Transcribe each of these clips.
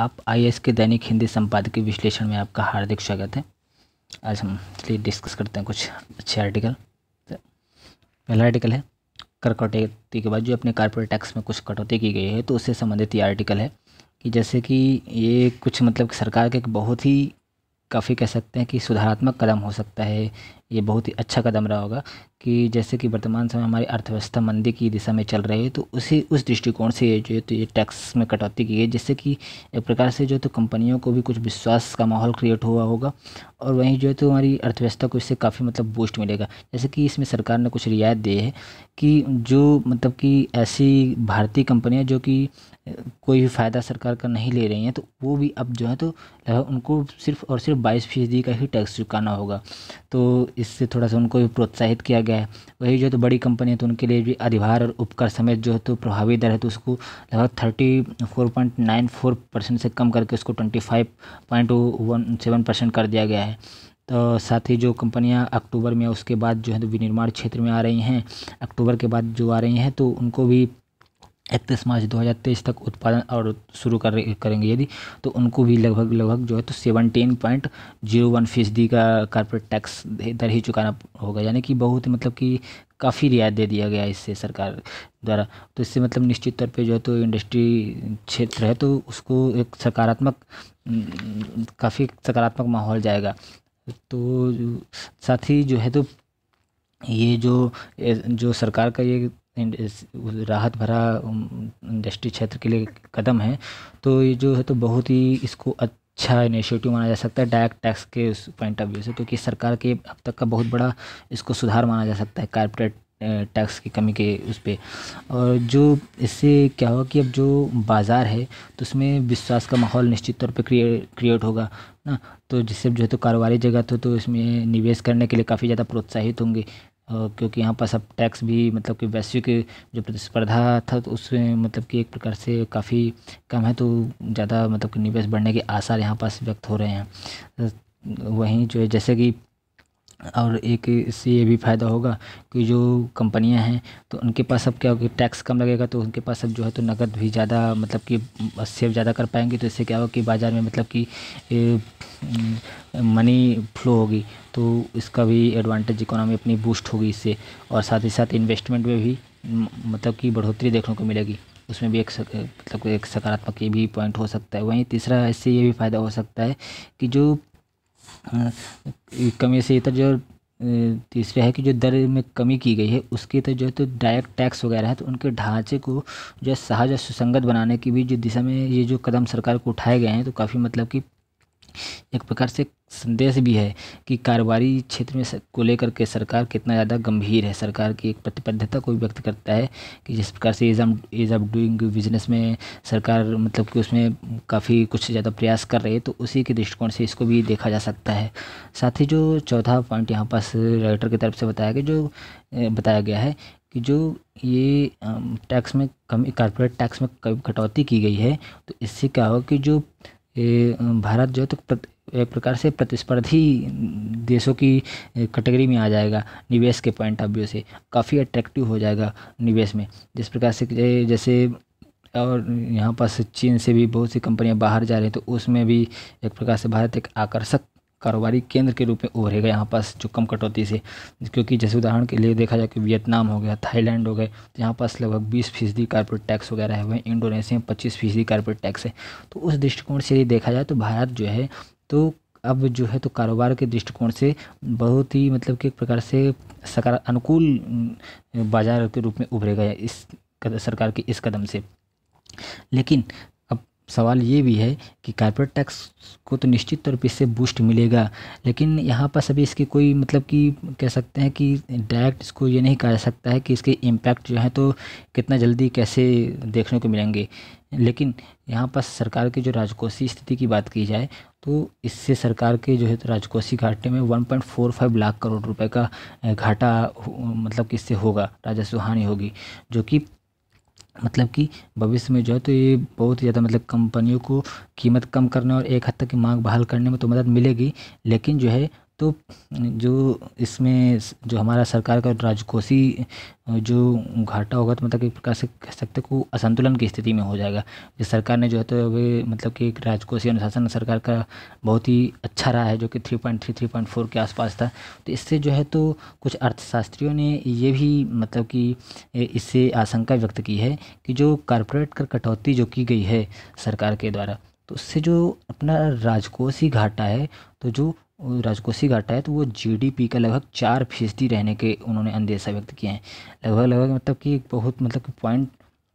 आप I S के दैनिक हिंदी संपादकीय विश्लेषण में आपका हार्दिक स्वागत है आज हम इसलिए डिस्कस करते हैं कुछ अच्छे आर्टिकल तो पहला आर्टिकल है कर कटौती के बाद जो अपने कारपोरेट टैक्स में कुछ कटौती की गई है तो उससे संबंधित ये आर्टिकल है कि जैसे कि ये कुछ मतलब सरकार के एक बहुत ही काफ़ी कह सकते हैं कि सुधारात्मक कदम हो सकता है ये बहुत ही अच्छा कदम रहा होगा कि जैसे कि वर्तमान समय हमारी अर्थव्यवस्था मंदी की दिशा में चल रही है तो उसी उस दृष्टिकोण से ये जो तो ये टैक्स में कटौती की है जिससे कि एक प्रकार से जो तो कंपनियों को भी कुछ विश्वास का माहौल क्रिएट हुआ होगा और वहीं जो है तो हमारी अर्थव्यवस्था को इससे काफ़ी मतलब बूस्ट मिलेगा जैसे कि इसमें सरकार ने कुछ रियायत दी है कि जो मतलब कि ऐसी भारतीय कंपनियाँ जो कि कोई भी फ़ायदा सरकार का नहीं ले रही हैं तो वो भी अब जो है तो लगभग उनको सिर्फ और सिर्फ बाईस फीसदी का ही टैक्स चुकाना होगा तो इससे थोड़ा सा उनको भी प्रोत्साहित किया गया है वही जो है तो बड़ी कंपनी है तो उनके लिए भी अधिभार और उपकर समेत जो है तो प्रभावी दर है तो उसको लगभग thirty four point nine four percent से कम करके उसको twenty five point one seven percent कर दिया गया है तो साथ ही जो कंपनियां अक्टूबर में उसके बाद जो है तो विनिर्माण क्षेत्र में आ रही हैं अक्टूबर के बाद जो आ रही हैं तो उनको भी इकतीस मार्च 2023 तक उत्पादन और शुरू कर करेंगे यदि तो उनको भी लगभग लगभग जो है तो सेवनटीन पॉइंट जीरो वन फीसदी का कारपोरेट टैक्स दर ही चुकाना होगा यानी कि बहुत मतलब कि काफ़ी रियायत दे दिया गया इससे सरकार द्वारा तो इससे मतलब निश्चित तौर पे जो है तो इंडस्ट्री क्षेत्र है तो उसको एक सकारात्मक काफ़ी सकारात्मक माहौल जाएगा तो साथ ही जो है तो ये जो जो सरकार का ये राहत भरा इंडस्ट्री क्षेत्र के लिए कदम है तो ये जो है तो बहुत ही इसको अच्छा इनिशिएटिव माना जा सकता है डायरेक्ट टैक्स के उस पॉइंट ऑफ व्यू से क्योंकि तो सरकार के अब तक का बहुत बड़ा इसको सुधार माना जा सकता है कारपोरेट टैक्स की कमी के उस पर और जो इससे क्या होगा कि अब जो बाज़ार है तो उसमें विश्वास का माहौल निश्चित तौर पर क्रिएट होगा ना तो जिससे जो है तो कारोबारी जगह तो, तो इसमें निवेश करने के लिए काफ़ी ज़्यादा प्रोत्साहित होंगे क्योंकि यहाँ पर सब टैक्स भी मतलब कि वैश्विक जो प्रतिस्पर्धा था तो उसमें मतलब कि एक प्रकार से काफ़ी कम है तो ज़्यादा मतलब कि निवेश बढ़ने के आसार यहाँ पास व्यक्त हो रहे हैं वहीं जो है जैसे कि और एक इससे ये भी फ़ायदा होगा कि जो कंपनियां हैं तो उनके पास अब क्या होगा टैक्स कम लगेगा तो उनके पास अब जो है तो नकद भी ज़्यादा मतलब कि सेव ज़्यादा कर पाएंगे तो इससे क्या होगा कि बाज़ार में मतलब कि मनी हम्म, फ्लो होगी तो इसका भी एडवांटेज इकोनॉमी अपनी बूस्ट होगी इससे और साथ ही साथ इन्वेस्टमेंट में भी मतलब कि बढ़ोतरी देखने को मिलेगी उसमें भी एक मतलब एक सकारात्मक ये भी पॉइंट हो सकता है वहीं तीसरा इससे ये भी फ़ायदा हो सकता है कि जो हाँ, कमी से इतर तो जो तीसरा है कि जो दर में कमी की गई है उसके तो जो है तो डायरेक्ट टैक्स वगैरह है तो उनके ढांचे को जो है सहज और सुसंगत बनाने की भी जो दिशा में ये जो कदम सरकार को उठाए गए हैं तो काफ़ी मतलब कि एक प्रकार से संदेश भी है कि कारोबारी क्षेत्र में को लेकर के सरकार कितना ज़्यादा गंभीर है सरकार की एक प्रतिबद्धता को भी व्यक्त करता है कि जिस प्रकार से ease ease of doing business में सरकार मतलब कि उसमें काफ़ी कुछ ज़्यादा प्रयास कर रही है तो उसी के दृष्टिकोण से इसको भी देखा जा सकता है साथ ही जो चौथा पॉइंट यहाँ पास राइटर की तरफ से बताया गया जो बताया गया है कि जो ये टैक्स में कमी कॉरपोरेट टैक्स में कटौती की गई है तो इससे क्या हो कि जो ये भारत जो है तो एक प्रकार से प्रतिस्पर्धी देशों की कैटेगरी में आ जाएगा निवेश के पॉइंट ऑफ व्यू से काफ़ी अट्रैक्टिव हो जाएगा निवेश में जिस प्रकार से जैसे और यहाँ पास चीन से भी बहुत सी कंपनियाँ बाहर जा रही हैं तो उसमें भी एक प्रकार से भारत एक आकर्षक कारोबारी केंद्र के रूप में उभरेगा यहाँ पास जो कम कटौती से क्योंकि जैसे उदाहरण के लिए देखा जाए कि वियतनाम हो गया थाईलैंड हो गए तो यहाँ पास लगभग बीस फीसदी कारपोरेट टैक्स वगैरह है वहीं इंडोनेशिया में पच्चीस फीसदी कारपोरेट टैक्स है तो उस दृष्टिकोण से यदि देखा जाए तो भारत जो है तो अब जो है तो कारोबार के दृष्टिकोण से बहुत ही मतलब कि एक प्रकार से सकार अनुकूल बाजार के रूप में उभरेगा इस सरकार के इस कदम से लेकिन सवाल ये भी है कि कॉर्पोरेट टैक्स को तो निश्चित तौर पर इससे बूस्ट मिलेगा लेकिन यहाँ पर सभी इसकी कोई मतलब कि कह सकते हैं कि डायरेक्ट इसको ये नहीं कहा जा सकता है कि इसके इम्पैक्ट जो है तो कितना जल्दी कैसे देखने को मिलेंगे लेकिन यहाँ पर सरकार की जो राजकोषीय स्थिति की बात की जाए तो इससे सरकार के जो है तो राजकोषीय घाटे में वन लाख करोड़ रुपये का घाटा मतलब कि इससे होगा राजस्व हानि होगी जो कि मतलब कि भविष्य में जो है तो ये बहुत ही ज़्यादा मतलब कंपनियों को कीमत कम करने और एक हद तक की मांग बहाल करने में तो मदद मिलेगी लेकिन जो है तो जो इसमें जो हमारा सरकार का राजकोषी जो घाटा होगा तो मतलब एक प्रकार से कह सकते हैं को असंतुलन की स्थिति में हो जाएगा जिस सरकार ने जो है तो अभी मतलब कि एक राजकोषीय अनुशासन सरकार का बहुत ही अच्छा रहा है जो कि three point three three point four के आसपास था तो इससे जो है तो कुछ अर्थशास्त्रियों ने ये भी मतलब कि इससे आशंका व्यक्त की है कि जो कारपोरेट कर कटौती जो की गई है सरकार के द्वारा तो उससे जो अपना राजकोषीय घाटा है तो जो राजकोषीय घाटा है तो वो जीडीपी का लगभग चार फीसदी रहने के उन्होंने अंदेशा व्यक्त किए हैं लगभग लगभग मतलब कि बहुत मतलब कि पॉइंट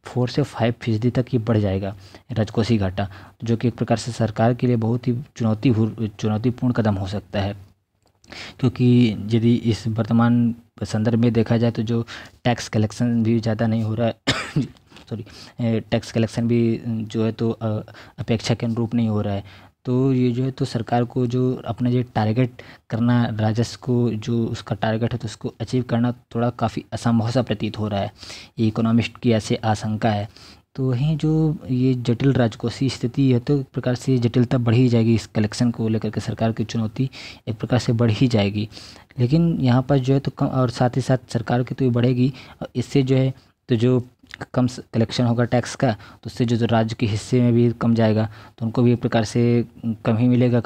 फोर से फाइव फीसदी तक ये बढ़ जाएगा राजकोषीय घाटा जो कि एक प्रकार से सरकार के लिए बहुत ही चुनौती चुनौतीपूर्ण कदम हो सकता है क्योंकि यदि इस वर्तमान संदर्भ में देखा जाए तो जो टैक्स कलेक्शन भी ज़्यादा नहीं हो रहा है सॉरी टैक्स कलेक्शन भी जो है तो अपेक्षा के अनुरूप नहीं हो रहा है तो ये जो है तो सरकार को जो अपना जो टारगेट करना राजस्व को जो उसका टारगेट है तो उसको अचीव करना थोड़ा काफ़ी असंभव सा प्रतीत हो रहा है ये इकोनॉमिस्ट की ऐसे आशंका है तो वहीं जो ये जटिल राजकोषीय स्थिति है तो एक प्रकार से जटिलता बढ़ ही जाएगी इस कलेक्शन को लेकर के सरकार की चुनौती एक प्रकार से बढ़ ही जाएगी लेकिन यहाँ पर जो है तो कम और साथ ही साथ सरकार की तो ये बढ़ेगी और इससे जो है तो जो कम कलेक्शन होगा टैक्स का तो उससे जो जो राज्य के हिस्से में भी कम जाएगा तो उनको भी एक प्रकार से कम ही मिलेगा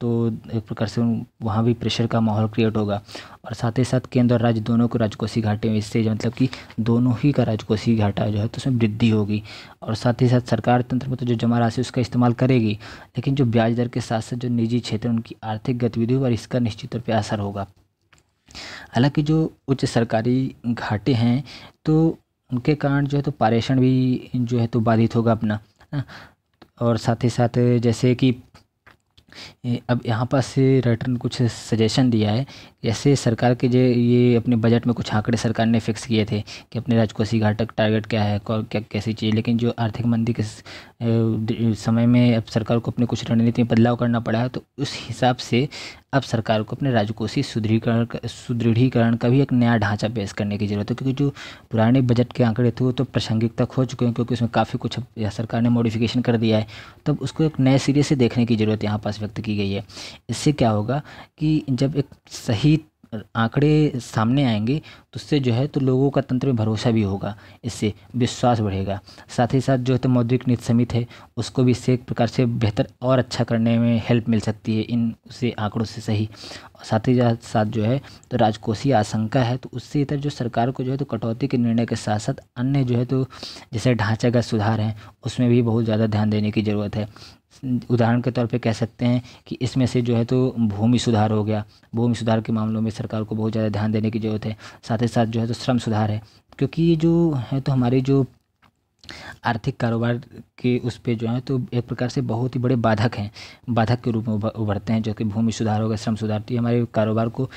तो एक प्रकार से वहाँ भी प्रेशर का माहौल क्रिएट होगा और साथ ही साथ केंद्र और राज्य दोनों को राजकोषीय घाटे में इससे मतलब कि दोनों ही का राजकोषीय घाटा जो है तो उसमें वृद्धि होगी और साथ ही साथ सरकार तंत्र में तो जो जमा राशि उसका इस्तेमाल करेगी लेकिन जो ब्याज दर के साथ साथ जो निजी क्षेत्र उनकी आर्थिक गतिविधियों पर इसका निश्चित तौर पर असर होगा हालांकि जो उच्च सरकारी घाटे हैं तो उनके कारण जो है तो पारेषण भी जो है तो बाधित होगा अपना हाँ। और साथ ही साथ जैसे कि अब यहाँ पास राइटर कुछ सजेशन दिया है जैसे सरकार के जो ये अपने बजट में कुछ आंकड़े सरकार ने फिक्स किए थे कि अपने राजकोषीय घाटक टारगेट क्या है क्या कैसी चीज़ लेकिन जो आर्थिक मंदी के समय में अब सरकार को अपने कुछ रणनीति में बदलाव करना पड़ा है तो उस हिसाब से अब सरकार को अपने राजकोषीय सुदृढ़ीकरण सुदृढ़ीकरण का भी एक नया ढांचा पेश करने की ज़रूरत है क्योंकि जो पुराने बजट के आंकड़े थे वो तो प्रासंगिकता खो चुके हैं क्योंकि उसमें काफ़ी कुछ सरकार ने मॉडिफिकेशन कर दिया है तब तो उसको एक नए सिरे से देखने की ज़रूरत यहाँ पास व्यक्त की गई है इससे क्या होगा कि जब एक सही आंकड़े सामने आएंगे तो उससे जो है तो लोगों का तंत्र में भरोसा भी होगा इससे विश्वास बढ़ेगा साथ ही साथ जो है तो मौद्रिक नीति समिति है उसको भी इससे एक प्रकार से बेहतर और अच्छा करने में हेल्प मिल सकती है इन उसे आंकड़ों से सही साथ ही साथ जो है तो राजकोषीय आशंका है तो उससे इधर जो सरकार को जो है तो कटौती के निर्णय के साथ साथ अन्य जो है तो जैसे ढांचागत सुधार हैं उसमें भी बहुत ज़्यादा ध्यान देने की ज़रूरत है उदाहरण के तौर पे कह सकते हैं कि इसमें से जो है तो भूमि सुधार हो गया भूमि सुधार के मामलों में सरकार को बहुत ज़्यादा ध्यान देने की ज़रूरत है साथ ही साथ जो है तो श्रम सुधार है क्योंकि ये जो है तो हमारी जो आर्थिक कारोबार के उस पर जो है तो एक प्रकार से बहुत ही बड़े बाधक हैं बाधक के रूप में उभरते हैं जो कि भूमि सुधार हो श्रम सुधार ये हमारे कारोबार को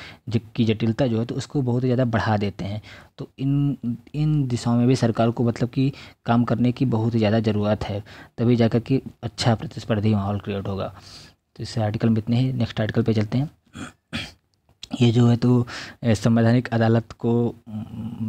की जटिलता जो है तो उसको बहुत ही ज़्यादा बढ़ा देते हैं तो इन इन दिशाओं में भी सरकार को मतलब कि काम करने की बहुत ही ज़्यादा ज़रूरत है तभी जाकर कि अच्छा प्रतिस्पर्धी माहौल क्रिएट होगा तो इस आर्टिकल में इतने ही नेक्स्ट आर्टिकल पर चलते हैं ये जो है तो संवैधानिक अदालत को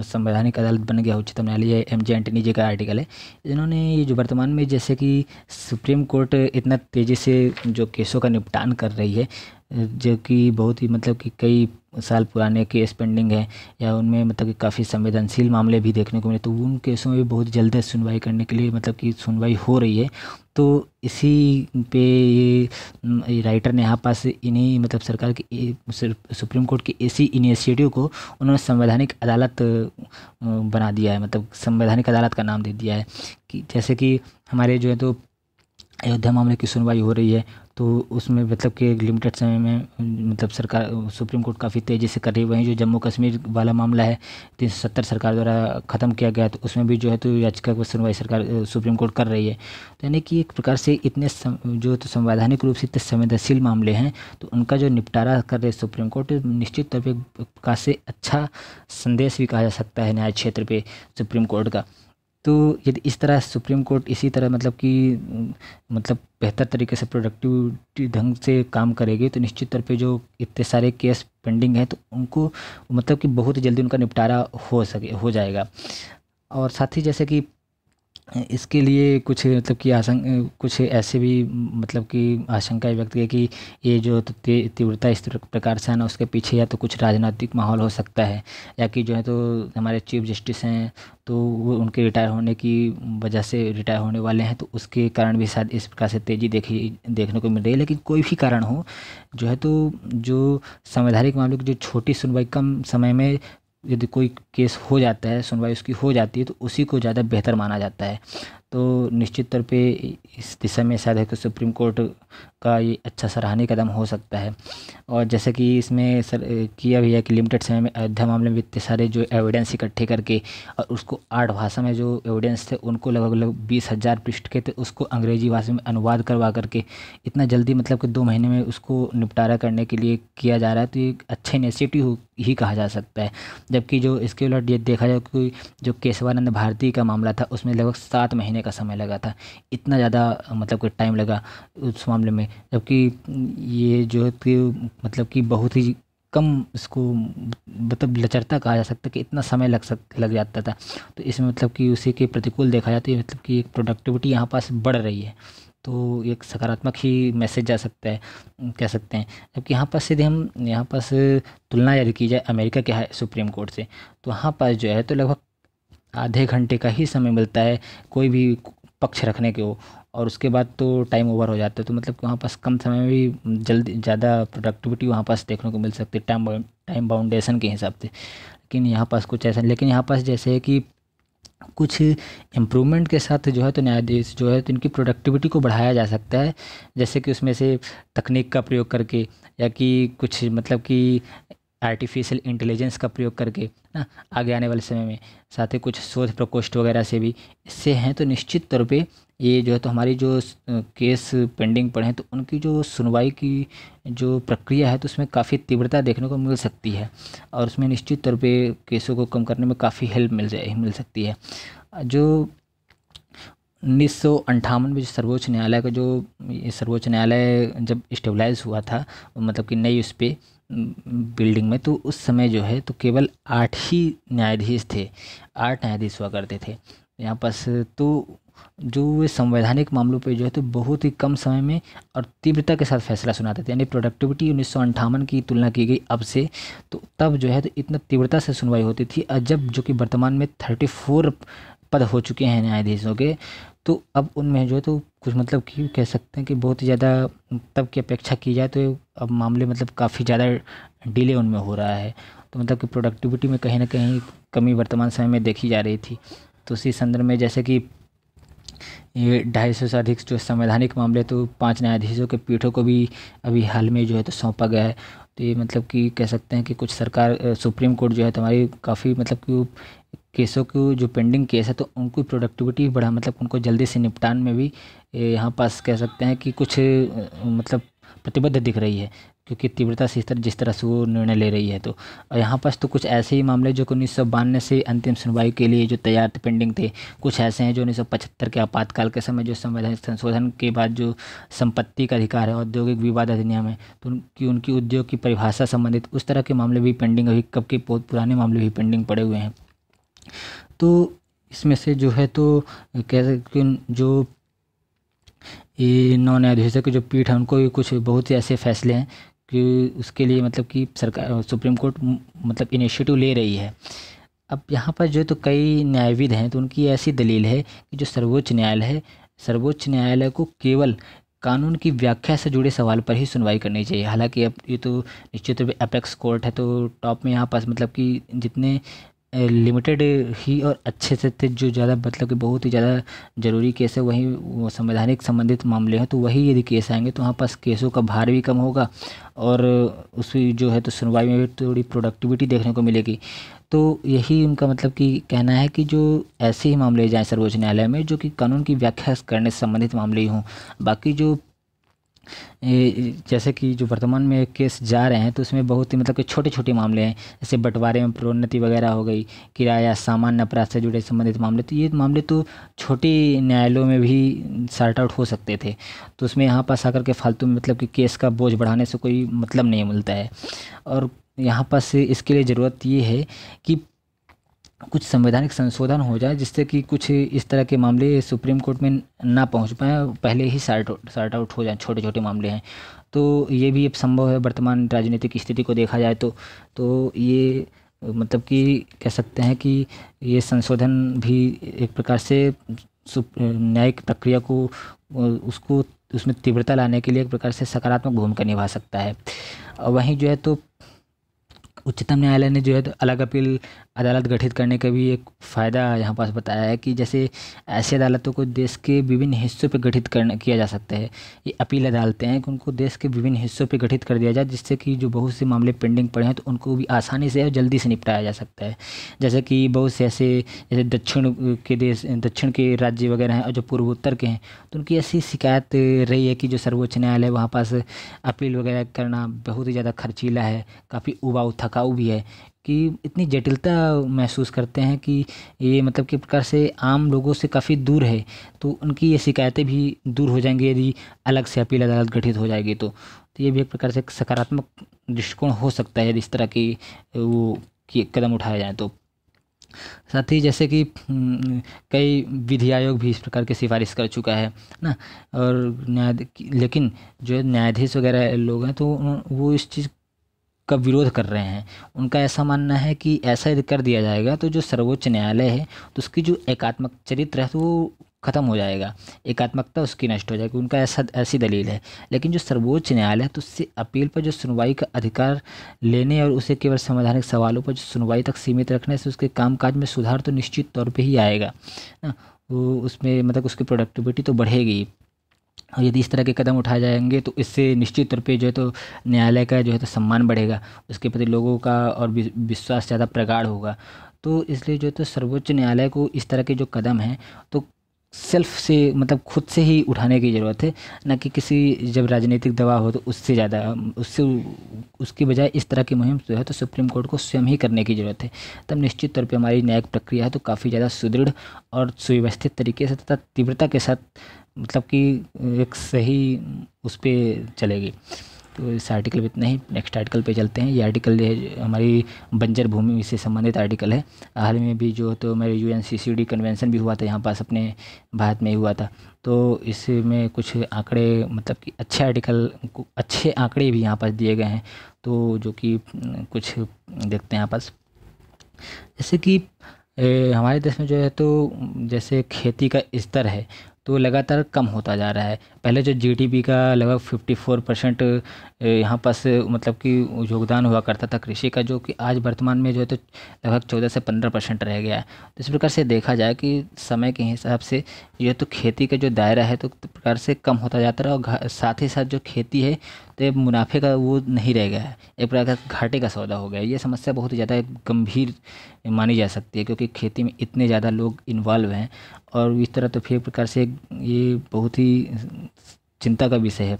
संवैधानिक अदालत बन गया उच्चतम न्यायालय एम जे एंटनी जी का आर्टिकल है इन्होंने ये जो वर्तमान में जैसे कि सुप्रीम कोर्ट इतना तेज़ी से जो केसों का निपटान कर रही है जो कि बहुत ही मतलब कि कई साल पुराने केस पेंडिंग है या उनमें मतलब कि काफ़ी संवेदनशील मामले भी देखने को मिले तो उन केसों में बहुत जल्द सुनवाई करने के लिए मतलब कि सुनवाई हो रही है तो इसी पे ये राइटर ने यहाँ पास इन्हीं मतलब सरकार की सुप्रीम कोर्ट की इसी इनिशिएटिव को उन्होंने संवैधानिक अदालत बना दिया है मतलब संवैधानिक अदालत का नाम दे दिया है कि जैसे कि हमारे जो है तो अयोध्या मामले की सुनवाई हो रही है तो उसमें मतलब कि लिमिटेड समय में मतलब सरकार सुप्रीम कोर्ट काफ़ी तेज़ी से कर रही है वहीं जो जम्मू कश्मीर वाला मामला है तीन सौ सत्तर सरकार द्वारा ख़त्म किया गया तो उसमें भी जो है तो याचिका को सुनवाई सरकार सुप्रीम कोर्ट कर रही है तो यानी कि एक प्रकार से इतने सम, जो तो संवैधानिक रूप से इतने संवेदनशील मामले हैं तो उनका जो निपटारा कर रहे सुप्रीम कोर्ट निश्चित तौर पर एक प्रकार से अच्छा संदेश भी कहा जा सकता है न्याय क्षेत्र पर सुप्रीम कोर्ट का तो यदि इस तरह सुप्रीम कोर्ट इसी तरह मतलब कि मतलब बेहतर तरीके से प्रोडक्टिविटी ढंग से काम करेगी तो निश्चित तौर पे जो इतने सारे केस पेंडिंग हैं तो उनको मतलब कि बहुत जल्दी उनका निपटारा हो सके हो जाएगा और साथ ही जैसे कि इसके लिए कुछ मतलब कि आशं कुछ ऐसे भी मतलब कि आशंका व्यक्त की कि ये जो तीव्रता इस प्रकार से आना उसके पीछे या तो कुछ राजनैतिक माहौल हो सकता है या कि जो है तो हमारे चीफ जस्टिस हैं तो वो उनके रिटायर होने की वजह से रिटायर होने वाले हैं तो उसके कारण भी शायद इस प्रकार से तेज़ी देखी देखने को मिल रही है लेकिन कोई भी कारण हो जो है तो जो संवैधानिक मामले की जो छोटी सुनवाई कम समय में यदि कोई केस हो जाता है सुनवाई उसकी हो जाती है तो उसी को ज़्यादा बेहतर माना जाता है तो निश्चित तौर पे इस दिशा में शायद है तो सुप्रीम कोर्ट का ये अच्छा सराहनीय कदम हो सकता है और जैसे कि इसमें सर किया भी है कि लिमिटेड समय में अयोध्या मामले में इतने सारे जो एविडेंस इकट्ठे करके और उसको आठ भाषा में जो एविडेंस थे उनको लगभग लगभग बीस हज़ार पृष्ठ के थे उसको अंग्रेजी भाषा में अनुवाद करवा करके इतना जल्दी मतलब कि दो महीने में उसको निपटारा करने के लिए किया जा रहा है तो ये अच्छा इनिशिएटिव ही कहा जा सकता है जबकि जो इसके उलट ये देखा जाए कि जो केशवानंद भारती का मामला था उसमें लगभग सात महीने होने का समय लगा था इतना ज़्यादा मतलब कि टाइम लगा उस मामले में जबकि ये जो कि मतलब कि बहुत ही कम इसको मतलब लचरता कहा जा सकता है कि इतना समय लग सक लग जाता था तो इसमें मतलब कि उसी के प्रतिकूल देखा जाता है मतलब कि एक प्रोडक्टिविटी यहाँ पास बढ़ रही है तो एक सकारात्मक ही मैसेज जा सकता है कह सकते हैं जबकि यहाँ पास यदि हम यहाँ पास तुलना यदि की जाए अमेरिका के सुप्रीम कोर्ट से तो वहाँ पास जो है तो लगभग आधे घंटे का ही समय मिलता है कोई भी पक्ष रखने के हो और उसके बाद तो टाइम ओवर हो जाता है तो मतलब कि वहाँ पास कम समय में भी जल्दी ज़्यादा प्रोडक्टिविटी वहाँ पास देखने को मिल सकती है टाइम टाइम बाउंडेशन के हिसाब से लेकिन यहाँ पास कुछ ऐसा लेकिन यहाँ पास जैसे है कि कुछ इम्प्रूवमेंट के साथ जो है तो न्यायाधीश जो है तो इनकी प्रोडक्टिविटी को बढ़ाया जा सकता है जैसे कि उसमें से तकनीक का प्रयोग करके या कि कुछ मतलब कि आर्टिफिशियल इंटेलिजेंस का प्रयोग करके ना आगे आने वाले समय में साथ ही कुछ शोध प्रकोष्ठ वगैरह से भी इससे हैं तो निश्चित तौर पे ये जो है तो हमारी जो केस पेंडिंग पड़े हैं तो उनकी जो सुनवाई की जो प्रक्रिया है तो उसमें काफ़ी तीव्रता देखने को मिल सकती है और उसमें निश्चित तौर पर केसों को कम करने में काफ़ी हेल्प मिल जाए मिल सकती है जो उन्नीस सौ अंठावन में जो सर्वोच्च न्यायालय का जो सर्वोच्च न्यायालय जब स्टेबलाइज हुआ था मतलब कि नई उस पर बिल्डिंग में तो उस समय जो है तो केवल आठ ही न्यायाधीश थे आठ न्यायाधीश हुआ करते थे यहाँ पास तो जो वे संवैधानिक मामलों पर जो है तो बहुत ही कम समय में और तीव्रता के साथ फैसला सुनाते थे यानी प्रोडक्टिविटी उन्नीस की तुलना की गई अब से तो तब जो है तो इतना तीव्रता से सुनवाई होती थी और जब जो कि वर्तमान में थर्टी फोर पद हो चुके हैं न्यायाधीशों के तो अब उनमें जो है तो कुछ मतलब कि कह सकते हैं कि बहुत ही ज़्यादा तब की अपेक्षा की जाए तो अब मामले मतलब काफ़ी ज़्यादा डिले उनमें हो रहा है तो मतलब कि प्रोडक्टिविटी में कहीं ना कहीं कमी वर्तमान समय में देखी जा रही थी तो इसी संदर्भ में जैसे कि ये ढाई सौ से अधिक जो संवैधानिक मामले तो पांच न्यायाधीशों के पीठों को भी अभी हाल में जो है तो सौंपा गया है तो ये मतलब कि कह सकते हैं कि कुछ सरकार सुप्रीम कोर्ट जो है तो हमारी काफ़ी मतलब कि केसों को जो पेंडिंग केस है तो उनकी प्रोडक्टिविटी बढ़ा मतलब उनको जल्दी से निपटान में भी यहाँ पास कह सकते हैं कि कुछ मतलब प्रतिबद्ध दिख रही है क्योंकि तीव्रता से इस तरह जिस तरह से वो निर्णय ले रही है तो यहाँ पास तो कुछ ऐसे ही मामले जो कि उन्नीस से अंतिम सुनवाई के लिए जो तैयार थे पेंडिंग थे कुछ ऐसे हैं जो उन्नीस के आपातकाल के समय जो संवैधानिक संशोधन के बाद जो संपत्ति का अधिकार है औद्योगिक विवाद अधिनियम है तो उनकी उनकी उद्योग की परिभाषा संबंधित उस तरह के मामले भी पेंडिंग अभी कब के बहुत पुराने मामले भी पेंडिंग पड़े हुए हैं तो इसमें से जो है तो कह सकते जो ये नौ न्यायाधीशों की जो पीठ है उनको भी कुछ बहुत ही ऐसे फैसले हैं कि उसके लिए मतलब कि सरकार सुप्रीम कोर्ट मतलब इनिशिएटिव ले रही है अब यहाँ पर जो तो कई न्यायविद हैं तो उनकी ऐसी दलील है कि जो सर्वोच्च न्यायालय है सर्वोच्च न्यायालय को केवल कानून की व्याख्या से जुड़े सवाल पर ही सुनवाई करनी चाहिए हालांकि अब ये तो निश्चित रूप अपेक्स कोर्ट है तो टॉप में यहाँ पास मतलब कि जितने लिमिटेड ही और अच्छे से थे जो ज़्यादा मतलब कि बहुत ही ज़्यादा ज़रूरी केस है वहीं संवैधानिक संबंधित मामले हैं तो वही यदि केस आएंगे तो वहाँ पास केसों का भार भी कम होगा और उसकी जो है तो सुनवाई में भी थोड़ी प्रोडक्टिविटी देखने को मिलेगी तो यही उनका मतलब कि कहना है कि जो ऐसे ही मामले जाएँ सर्वोच्च न्यायालय में जो कि कानून की व्याख्या करने से संबंधित मामले ही हों बाकी जो जैसे कि जो वर्तमान में केस जा रहे हैं तो उसमें बहुत ही मतलब कि छोटे छोटे मामले हैं जैसे बंटवारे में प्रोन्नति वगैरह हो गई किराया सामान्य अपराध से जुड़े संबंधित मामले तो ये मामले तो छोटे न्यायालयों में भी सार्ट आउट हो सकते थे तो उसमें यहाँ पास आकर के फालतू में मतलब कि केस का बोझ बढ़ाने से कोई मतलब नहीं मिलता है और यहाँ पास इसके लिए ज़रूरत ये है कि कुछ संवैधानिक संशोधन हो जाए जिससे कि कुछ इस तरह के मामले सुप्रीम कोर्ट में ना पहुंच पाए पहले ही सार्ट सार्ट आउट हो जाए छोटे छोटे मामले हैं तो ये भी अब संभव है वर्तमान राजनीतिक स्थिति को देखा जाए तो तो ये मतलब कि कह सकते हैं कि ये संशोधन भी एक प्रकार से न्यायिक प्रक्रिया को उसको उसमें तीव्रता लाने के लिए एक प्रकार से सकारात्मक भूमिका निभा सकता है वहीं जो है तो उच्चतम न्यायालय ने जो है तो अलग अपील अदालत गठित करने का भी एक फ़ायदा यहाँ पास बताया है कि जैसे ऐसी अदालतों को देश के विभिन्न हिस्सों पर गठित करना किया जा सकता है ये अपील अदालतें हैं कि उनको देश के विभिन्न हिस्सों पर गठित कर दिया जाए जिससे कि जो बहुत से मामले पेंडिंग पड़े हैं तो उनको भी आसानी से और जल्दी से निपटाया जा सकता है जैसे कि बहुत से ऐसे जैसे दक्षिण के देश दक्षिण के राज्य वगैरह हैं और जो पूर्वोत्तर के हैं तो उनकी ऐसी शिकायत रही है कि जो सर्वोच्च न्यायालय वहाँ पास अपील वगैरह करना बहुत ही ज़्यादा खर्चीला है काफ़ी उबाऊ थकाऊ भी है कि इतनी जटिलता महसूस करते हैं कि ये मतलब कि प्रकार से आम लोगों से काफ़ी दूर है तो उनकी ये शिकायतें भी दूर हो जाएंगी यदि अलग से अपील अदालत गठित हो जाएगी तो तो ये भी एक प्रकार से एक सकारात्मक दृष्टिकोण हो सकता है यदि इस तरह की वो की कदम उठाए जाएँ तो साथ ही जैसे कि हम्म, कई विधि आयोग भी इस प्रकार की सिफारिश कर चुका है ना और न्याय लेकिन जो न्यायाधीश वगैरह लोग हैं तो वो इस चीज़ का विरोध कर रहे हैं उनका ऐसा मानना है कि ऐसा यदि कर दिया जाएगा तो जो सर्वोच्च न्यायालय है तो उसकी जो एकात्मक चरित्र है तो वो ख़त्म हो जाएगा एकात्मकता उसकी नष्ट हो जाएगी उनका ऐसा ऐसी दलील है लेकिन जो सर्वोच्च न्यायालय है तो उससे अपील पर जो सुनवाई का अधिकार लेने और उसे केवल संवैधानिक सवालों पर जो सुनवाई तक सीमित रखने से उसके कामकाज में सुधार तो निश्चित तौर पर ही आएगा ना वो उसमें मतलब उसकी प्रोडक्टिविटी तो बढ़ेगी और यदि इस तरह के कदम उठाए जाएंगे तो इससे निश्चित तौर पे जो है तो न्यायालय का जो है तो सम्मान बढ़ेगा उसके प्रति लोगों का और विश्वास ज़्यादा प्रगाढ़ होगा तो इसलिए जो है तो सर्वोच्च न्यायालय को इस तरह के जो कदम हैं तो सेल्फ से मतलब खुद से ही उठाने की ज़रूरत है ना कि किसी जब राजनीतिक दबाव हो तो उससे ज़्यादा उससे उसकी बजाय इस तरह की मुहिम जो है तो सुप्रीम कोर्ट को स्वयं ही करने की ज़रूरत है तब निश्चित तौर पर हमारी न्यायिक प्रक्रिया है तो काफ़ी ज़्यादा सुदृढ़ और सुव्यवस्थित तरीके से तथा तीव्रता के साथ मतलब कि एक सही उस पर चलेगी तो इस आर्टिकल में इतना ही नेक्स्ट आर्टिकल पे चलते हैं ये आर्टिकल है हमारी बंजर भूमि से संबंधित आर्टिकल है हाल में भी जो तो मेरे यू एन कन्वेंशन भी हुआ था यहाँ पास अपने भारत में ही हुआ था तो इसमें कुछ आंकड़े मतलब कि अच्छे आर्टिकल अच्छे आंकड़े भी यहाँ पास दिए गए हैं तो जो कि कुछ देखते हैं यहाँ पास जैसे कि ए, हमारे देश में जो है तो जैसे खेती का स्तर है तो लगातार कम होता जा रहा है पहले जो जीडीपी का लगभग फिफ्टी फोर परसेंट यहाँ पास मतलब कि योगदान हुआ करता था कृषि का जो कि आज वर्तमान में जो है तो लगभग चौदह से पंद्रह परसेंट रह गया है तो इस प्रकार से देखा जाए कि समय के हिसाब से ये तो खेती का जो दायरा है तो प्रकार से कम होता जाता रहा और साथ ही साथ जो खेती है तो मुनाफे का वो नहीं रह गया है एक प्रकार का घाटे का सौदा हो गया ये समस्या बहुत ज़्यादा गंभीर मानी जा सकती है क्योंकि खेती में इतने ज़्यादा लोग इन्वॉल्व हैं और इस तरह तो फिर प्रकार से ये बहुत ही चिंता का विषय है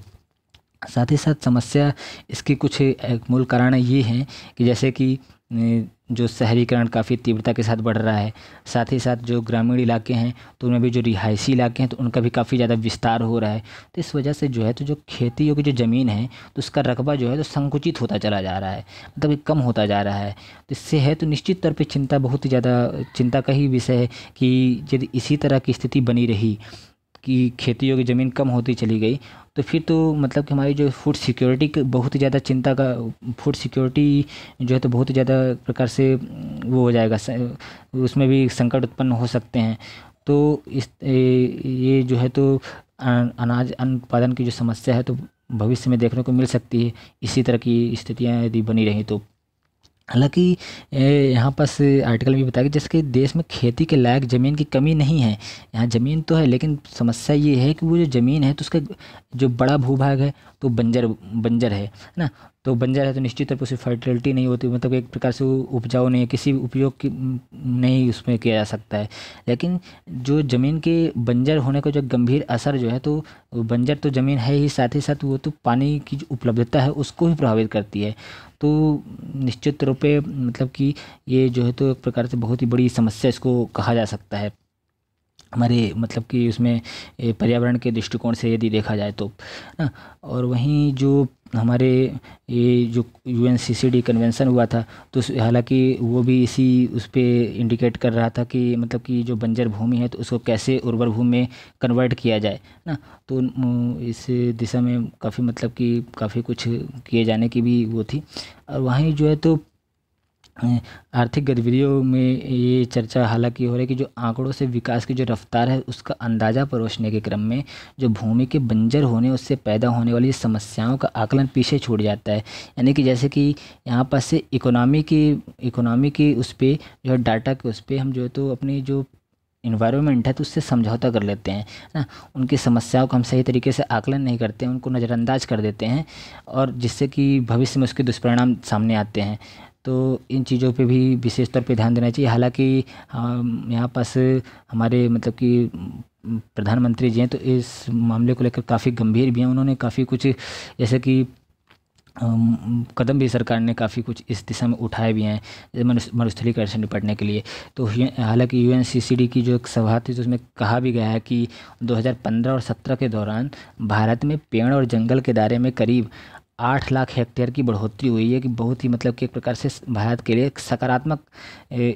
साथ ही साथ समस्या इसकी कुछ मूल कारण ये हैं कि जैसे कि जो शहरीकरण काफ़ी तीव्रता के साथ बढ़ रहा है साथ ही साथ जो ग्रामीण इलाके हैं तो उनमें भी जो रिहायशी इलाके हैं तो उनका भी काफ़ी ज़्यादा विस्तार हो रहा है तो इस वजह से जो है तो जो खेती योग्य जो ज़मीन है तो उसका रकबा जो है तो संकुचित होता चला जा रहा है मतलब कम होता जा रहा है तो इससे है तो निश्चित तौर पर चिंता बहुत ही ज़्यादा चिंता का ही विषय है कि यदि इसी तरह की स्थिति बनी रही की खेती योग्य ज़मीन कम होती चली गई तो फिर तो मतलब कि हमारी जो फूड सिक्योरिटी बहुत ज़्यादा चिंता का फूड सिक्योरिटी जो है तो बहुत ज़्यादा प्रकार से वो हो जाएगा उसमें भी संकट उत्पन्न हो सकते हैं तो इस ये जो है तो अनाज अन्न उत्पादन की जो समस्या है तो भविष्य में देखने को मिल सकती है इसी तरह की स्थितियाँ यदि बनी रहीं तो हालांकि यहाँ पास आर्टिकल में बताया गया जैसे कि देश में खेती के लायक ज़मीन की कमी नहीं है यहाँ ज़मीन तो है लेकिन समस्या ये है कि वो जो ज़मीन है तो उसका जो बड़ा भूभाग है तो बंजर बंजर है ना तो बंजर है तो निश्चित तौर पर उसे फर्टिलिटी नहीं होती मतलब एक प्रकार से वो उपजाऊ नहीं है किसी उपयोग की नहीं उसमें किया जा सकता है लेकिन जो ज़मीन के बंजर होने का जो गंभीर असर जो है तो बंजर तो ज़मीन है ही साथ ही साथ वो तो पानी की जो उपलब्धता है उसको भी प्रभावित करती है तो निश्चित तौर पर मतलब कि ये जो है तो एक प्रकार से बहुत ही बड़ी समस्या इसको कहा जा सकता है हमारे मतलब कि उसमें पर्यावरण के दृष्टिकोण से यदि देखा जाए तो ना और वहीं जो हमारे ये जो U N C C D convention हुआ था तो हालांकि वो भी इसी उस पर इंडिकेट कर रहा था कि मतलब कि जो बंजर भूमि है तो उसको कैसे उर्वर भूमि में कन्वर्ट किया जाए ना तो इस दिशा में काफ़ी मतलब कि काफ़ी कुछ किए जाने की भी वो थी और वहीं जो है तो आर्थिक गतिविधियों में ये चर्चा हालांकि हो रही है कि जो आंकड़ों से विकास की जो रफ्तार है उसका अंदाज़ा परोसने के क्रम में जो भूमि के बंजर होने उससे पैदा होने वाली समस्याओं का आकलन पीछे छूट जाता है यानी कि जैसे कि यहाँ पर से इकोनॉमी की इकोनॉमी की उस पर जो है डाटा के उस पर हम जो है तो अपनी जो इन्वायरमेंट है तो उससे समझौता कर लेते हैं ना उनकी समस्याओं को हम सही तरीके से आकलन नहीं करते हैं उनको नज़रअंदाज कर देते हैं और जिससे कि भविष्य में उसके दुष्परिणाम सामने आते हैं तो इन चीज़ों पे भी विशेष तौर पे ध्यान देना चाहिए हालांकि हम यहाँ पास हमारे मतलब कि प्रधानमंत्री जी हैं तो इस मामले को लेकर काफ़ी गंभीर भी हैं उन्होंने काफ़ी कुछ जैसे कि कदम भी सरकार ने काफ़ी कुछ इस दिशा में उठाए भी हैं मरुस्थलीकरण से निपटने के लिए तो हालांकि यूएनसीसीडी की जो एक सभा थी तो उसमें कहा भी गया है कि 2015 और 17 के दौरान भारत में पेड़ और जंगल के दायरे में करीब आठ लाख हेक्टेयर की बढ़ोतरी हुई है कि बहुत ही मतलब कि एक प्रकार से भारत के लिए सकारात्मक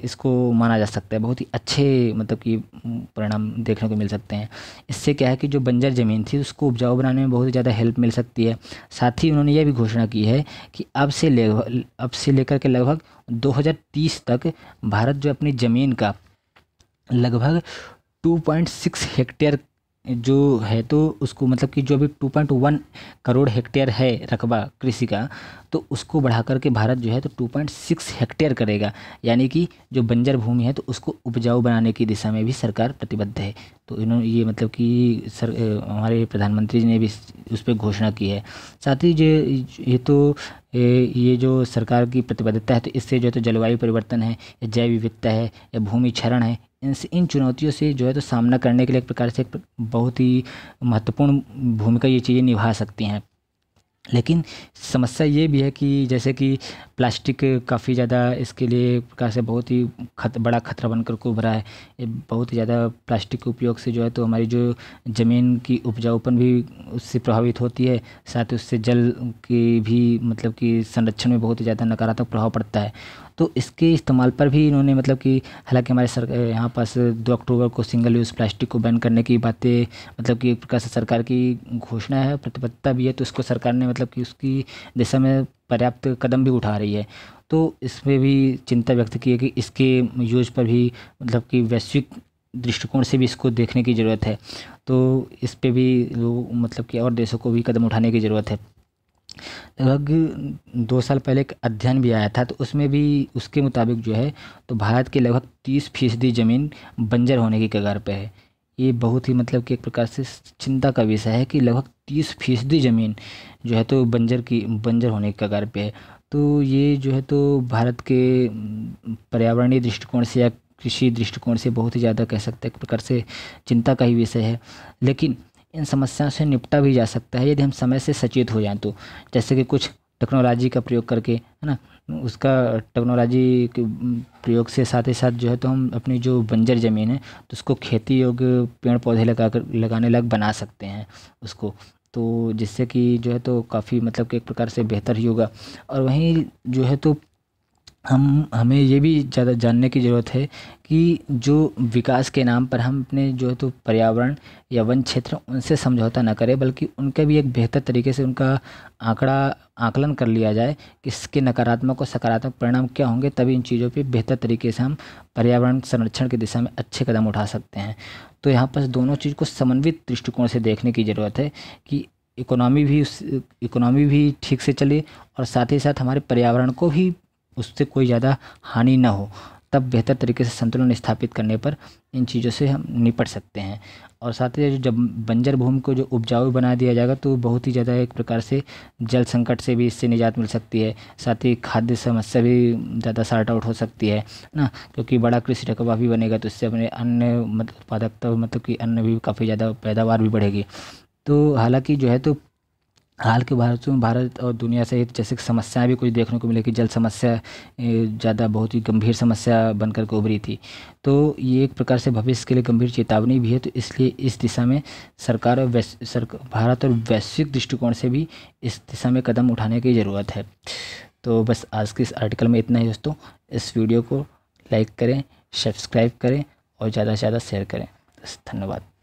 इसको माना जा सकता है बहुत ही अच्छे मतलब कि परिणाम देखने को मिल सकते हैं इससे क्या है कि जो बंजर ज़मीन थी उसको उपजाऊ बनाने में बहुत ज़्यादा हेल्प मिल सकती है साथ ही उन्होंने यह भी घोषणा की है कि अब से ले अब से लेकर के लगभग दो तक भारत जो अपनी ज़मीन का लगभग 2.6 हेक्टेयर जो है तो उसको मतलब कि जो अभी two point one crore hectare है रकबा कृषि का तो उसको बढ़ा करके भारत जो है तो टू पॉइंट सिक्स हेक्टेयर करेगा यानी कि जो बंजर भूमि है तो उसको उपजाऊ बनाने की दिशा में भी सरकार प्रतिबद्ध है तो इन्होंने ये मतलब कि सर हमारे प्रधानमंत्री जी ने भी उस पर घोषणा की है साथ ही ये ये तो ये जो सरकार की प्रतिबद्धता है तो इससे जो है तो जलवायु परिवर्तन है या जैव विविधता है या भूमि क्षरण है इन इन चुनौतियों से जो है तो सामना करने के लिए एक प्रकार से एक बहुत ही महत्वपूर्ण भूमिका ये चीज़ें निभा सकती हैं लेकिन समस्या ये भी है कि जैसे कि प्लास्टिक काफ़ी ज़्यादा इसके लिए प्रकार से बहुत ही खत बड़ा खतरा बनकर को उभरा है बहुत ही ज़्यादा प्लास्टिक के उपयोग से जो है तो हमारी जो ज़मीन की उपजाऊपन भी उससे प्रभावित होती है साथ ही उससे जल की भी मतलब कि संरक्षण में बहुत ही ज़्यादा नकारात्मक प्रभाव पड़ता है तो इसके इस्तेमाल पर भी इन्होंने मतलब कि हालांकि हमारे सर यहाँ पास दो अक्टूबर को सिंगल यूज़ प्लास्टिक को बैन करने की बातें मतलब कि एक प्रकार से सरकार की घोषणा है प्रतिबद्धता भी है तो इसको सरकार ने मतलब कि उसकी दिशा में पर्याप्त कदम भी उठा रही है तो इसमें भी चिंता व्यक्त की है कि इसके यूज पर भी मतलब कि वैश्विक दृष्टिकोण से भी इसको देखने की ज़रूरत है तो इस पर भी लोग मतलब कि और देशों को भी कदम उठाने की ज़रूरत है लगभग दो साल पहले एक अध्ययन भी आया था तो उसमें भी उसके मुताबिक जो है तो भारत के लगभग तीस फीसदी ज़मीन बंजर होने की कगार पर है ये बहुत ही मतलब कि एक प्रकार से चिंता का विषय है कि लगभग तीस फीसदी ज़मीन जो है तो बंजर की बंजर होने की कगार पर है तो ये जो है तो भारत के पर्यावरणीय दृष्टिकोण से या कृषि दृष्टिकोण से बहुत ही ज़्यादा कह सकते हैं एक प्रकार से चिंता का ही विषय है लेकिन इन समस्याओं से निपटा भी जा सकता है यदि हम समय से सचेत हो जाएं तो जैसे कि कुछ टेक्नोलॉजी का प्रयोग करके है ना उसका टेक्नोलॉजी के प्रयोग से साथ ही साथ जो है तो हम अपनी जो बंजर ज़मीन है तो उसको खेती योग्य पेड़ पौधे लगा कर लगाने लायक बना सकते हैं उसको तो जिससे कि जो है तो काफ़ी मतलब कि एक प्रकार से बेहतर ही होगा और वहीं जो है तो हम हमें ये भी ज़्यादा जानने की ज़रूरत है कि जो विकास के नाम पर हम अपने जो है तो पर्यावरण या वन क्षेत्र उनसे समझौता ना करें बल्कि उनके भी एक बेहतर तरीके से उनका आंकड़ा आकलन कर लिया जाए कि इसके नकारात्मक और सकारात्मक परिणाम क्या होंगे तभी इन चीज़ों पे बेहतर तरीके से हम पर्यावरण संरक्षण की दिशा में अच्छे कदम उठा सकते हैं तो यहाँ पर दोनों चीज़ को समन्वित दृष्टिकोण से देखने की ज़रूरत है कि इकोनॉमी भी उस इकोनॉमी भी ठीक से चले और साथ ही साथ हमारे पर्यावरण को भी उससे कोई ज़्यादा हानि ना हो तब बेहतर तरीके से संतुलन स्थापित करने पर इन चीज़ों से हम निपट सकते हैं और साथ ही जब बंजर भूमि को जो उपजाऊ बना दिया जाएगा तो बहुत ही ज़्यादा एक प्रकार से जल संकट से भी इससे निजात मिल सकती है साथ ही खाद्य समस्या भी ज़्यादा सार्ट आउट हो सकती है ना क्योंकि बड़ा कृषि रकबा भी बनेगा तो इससे अपने अन्य मतलब उत्पादकता मतलब कि अन्य भी काफ़ी ज़्यादा पैदावार भी बढ़ेगी तो हालांकि जो है तो हाल के भारत में भारत और दुनिया सहित जैसे समस्याएं भी कुछ देखने को मिली कि जल समस्या ज़्यादा बहुत ही गंभीर समस्या बनकर के उभरी थी तो ये एक प्रकार से भविष्य के लिए गंभीर चेतावनी भी है तो इसलिए इस दिशा में सरकार और सर भारत और वैश्विक दृष्टिकोण से भी इस दिशा में कदम उठाने की ज़रूरत है तो बस आज के इस आर्टिकल में इतना ही दोस्तों इस वीडियो को लाइक करें सब्सक्राइब करें और ज़्यादा से ज़्यादा शेयर करें धन्यवाद